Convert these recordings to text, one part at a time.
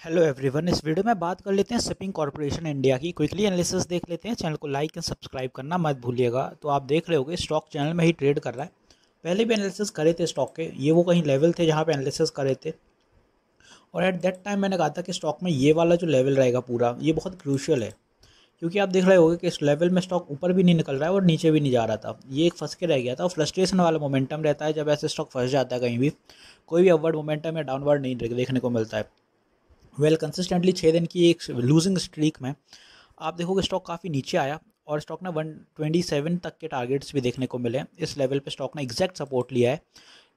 hello everyone इस video में बात कर लेते हैं शिपिंग कॉर्पोरेशन इंडिया की क्विकली एनालिसिस देख लेते हैं चैनल को लाइक एंड सब्सक्राइब करना मत भूलिएगा तो आप देख रहे हो स्टॉक चैनल में ही ट्रेड कर रहा है पहले भी एनालिसिस करे थे स्टॉक के ये वो कहीं लेवल थे जहाँ पे एनालिसिस करे थे और एट दैट टाइम मैंने कहा था कि स्टॉक में ये वाला जो लेवल रहेगा पूरा ये बहुत क्रूशियल है क्योंकि आप देख रहे होगे कि इस लेवल में स्टॉक ऊपर भी नहीं निकल रहा है और नीचे भी नहीं जा रहा था ये एक फंस के रह गया था और फ्रस्ट्रेशन वाला मोमेंटम रहता है जब ऐसे स्टॉक फंस जाता है कहीं भी कोई भी अपवर्ड मोमेंटम या डाउनवर्ड नहीं देखने को मिलता है वेल कंसिस्टेंटली छः दिन की एक लूजिंग स्ट्रीक में आप देखोगे स्टॉक काफ़ी नीचे आया और स्टॉक ने 127 तक के टारगेट्स भी देखने को मिले इस लेवल पे स्टॉक ने एग्जैक्ट सपोर्ट लिया है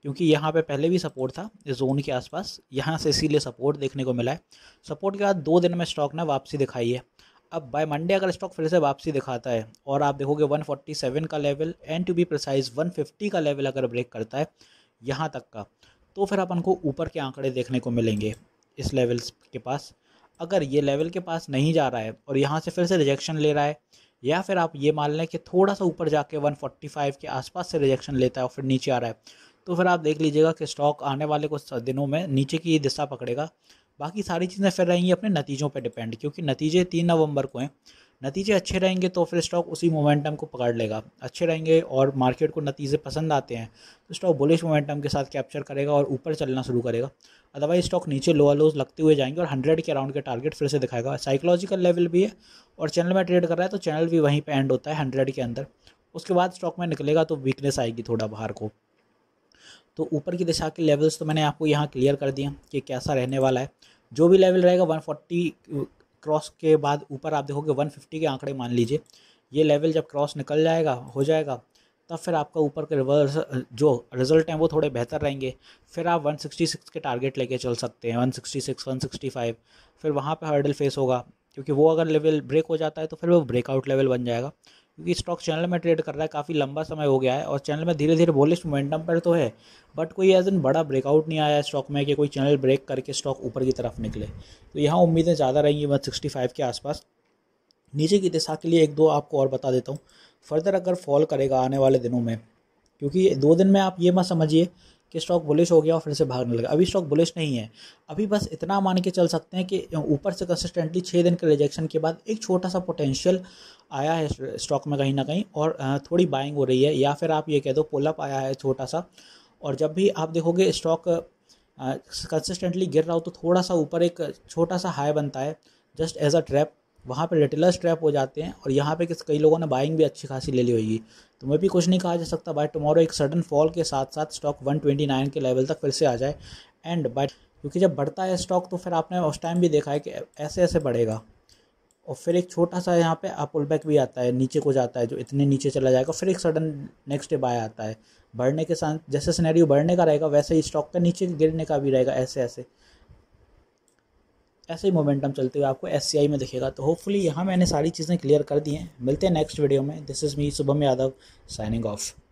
क्योंकि यहाँ पे पहले भी सपोर्ट था इस जोन के आसपास यहाँ से इसीलिए सपोर्ट देखने को मिला है सपोर्ट के बाद दो दिन में स्टॉक ने वापसी दिखाई है अब बाय मंडे अगर स्टॉक फिर से वापसी दिखाता है और आप देखोगे 147 का level and to be one 150 का लेवल अगर ब्रेक करता है यहाँ तक का तो फिर अपन को ऊपर के आंकड़े देखने को मिलेंगे इस लेवल्स के पास अगर ये लेवल के पास नहीं जा रहा है और यहाँ से फिर से रिजेक्शन ले रहा है या फिर आप ये मान लें कि थोड़ा सा ऊपर जाके फाइव के आसपास से रिजेक्शन लेता है और फिर नीचे आ रहा है तो फिर आप देख लीजिएगा कि स्टॉक आने वाले कुछ दिनों में नीचे की दिशा पकड़ेगा बाकी सारी चीज़ें फिर रहेंगी अपने नतीजों पर डिपेंड क्योंकि नतीजे तीन नवंबर को हैं नतीजे अच्छे रहेंगे तो फिर स्टॉक उसी मोमेंटम को पकड़ लेगा अच्छे रहेंगे और मार्केट को नतीजे पसंद आते हैं तो स्टॉक बुलिश मोमेंटम के साथ कैप्चर करेगा और ऊपर चलना शुरू करेगा अदरवाइज स्टॉक नीचे लोअर लोज लगते हुए जाएंगे और हंड्रेड के अराउंड के टारगेट फिर से दिखाएगा साइकोलॉजिकल लेवल भी है और चैनल में ट्रेड कर रहा है तो चैनल भी वहीं पर एंड होता है हंड्रेड के अंदर उसके बाद स्टॉक में निकलेगा तो वीकनेस आएगी थोड़ा बाहर को तो ऊपर की दिशा के लेवल्स तो मैंने आपको यहाँ क्लियर कर दिया कि कैसा रहने वाला है जो भी लेवल रहेगा 140 क्रॉस uh, के बाद ऊपर आप देखोगे 150 के आंकड़े मान लीजिए ये लेवल जब क्रॉस निकल जाएगा हो जाएगा तब फिर आपका ऊपर के रिवर्स uh, जो रिजल्ट हैं वो थोड़े बेहतर रहेंगे फिर आप 166 के टारगेट लेके चल सकते हैं 166 165 फिर वहाँ पे हर्डल फेस होगा क्योंकि वो अगर लेवल ब्रेक हो जाता है तो फिर वो ब्रेकआउट लेवल बन जाएगा क्योंकि स्टॉक चैनल में ट्रेड कर रहा है काफ़ी लंबा समय हो गया है और चैनल में धीरे धीरे बोलिश मोमेंटम पर तो है बट कोई एज एन बड़ा ब्रेकआउट नहीं आया है स्टॉक में कि कोई चैनल ब्रेक करके स्टॉक ऊपर की तरफ निकले तो यहाँ उम्मीदें ज़्यादा रहेंगी वन सिक्सटी फाइव के आसपास नीचे की दिशा के लिए एक दो आपको और बता देता हूँ फर्दर अगर फॉल करेगा आने वाले दिनों में क्योंकि दो दिन में आप ये मत समझिए कि स्टॉक बुलिश हो गया और फिर से भागने लगा अभी स्टॉक बुलिश नहीं है अभी बस इतना मान के चल सकते हैं कि ऊपर से कंसिस्टेंटली छः दिन के रिजेक्शन के बाद एक छोटा सा पोटेंशियल आया है स्टॉक में कहीं ना कहीं और थोड़ी बाइंग हो रही है या फिर आप ये कह दो पुलअप आया है छोटा सा और जब भी आप देखोगे स्टॉक कंसिस्टेंटली गिर रहा हो तो थोड़ा सा ऊपर एक छोटा सा हाई बनता है जस्ट एज अ ट्रैप वहाँ पर रिटेलर्स ट्रैप हो जाते हैं और यहाँ पे किस कई लोगों ने बाइंग भी अच्छी खासी ले ली होगी तो मैं भी कुछ नहीं कहा जा सकता बाई टुमारो एक सडन फॉल के साथ साथ स्टॉक 129 के लेवल तक फिर से आ जाए एंड बाय क्योंकि जब बढ़ता है स्टॉक तो फिर आपने उस टाइम भी देखा है कि ऐसे ऐसे बढ़ेगा और फिर एक छोटा सा यहाँ पे पुल बैक भी आता है नीचे को जाता है जो इतने नीचे चला जाएगा फिर एक सडन नेक्स्ट डे बाय आता है बढ़ने के साथ जैसे सिनेरियो बढ़ने का रहेगा वैसे ही स्टॉक का नीचे गिरने का भी रहेगा ऐसे ऐसे ऐसे ही मोमेंटम चलते हुए आपको एस में दिखेगा तो होपफुली यहाँ मैंने सारी चीज़ें क्लियर कर दी हैं मिलते हैं नेक्स्ट वीडियो में this is me Shubham Yadav signing of